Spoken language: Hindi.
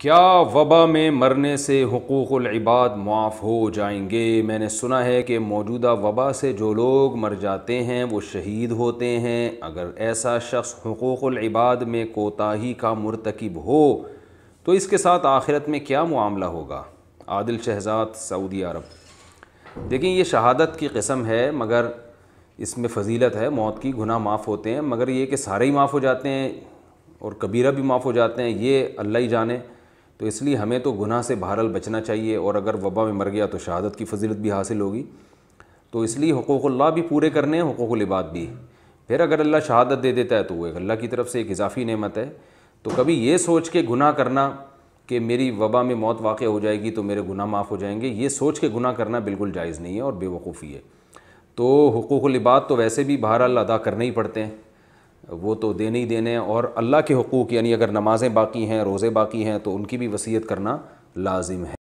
क्या वबा में मरने से हकूक़ुलबाद माफ़ हो जाएंगे मैंने सुना है कि मौजूदा वबा से जो लोग मर जाते हैं वो शहीद होते हैं अगर ऐसा शख्स हकूक़ुलबाद में कोताही का मरतकब हो तो इसके साथ आखिरत में क्या मामला होगा आदिल शहजाद सऊदी अरब देखें ये शहादत की कस्म है मगर इसमें फजीलत है मौत की गुनाह माफ़ होते हैं मगर ये कि सारे ही माफ़ हो जाते हैं और कबीरा भी माफ़ हो जाते हैं ये अल्लाह ही जाने तो इसलिए हमें तो गुनाह से बहरल बचना चाहिए और अगर वबा में मर गया तो शहादत की फजीलत भी हासिल होगी तो इसलिए हकूक़ल्ला भी पूरे करने हैं हकूक़लबाद भी फिर अगर अल्लाह शहादत दे देता है तो वो अल्लाह की तरफ से एक इजाफ़ी नेमत है तो कभी ये सोच के गुनाह करना कि मेरी वबा में मौत वाक़ हो जाएगी तो मेरे गुनाह माफ़ हो जाएंगे ये सोच के गुनाह करना बिल्कुल जायज़ नहीं है और बेवकूफ़ी है तो हकूक़लबाद तो वैसे भी बहरहाल अदा करने ही पड़ते हैं वो तो देने ही देने और अल्लाह के हकूक़ यानी अगर नमाज़ें बाकी हैं रोज़े बाकी हैं तो उनकी भी वसीयत करना लाजिम है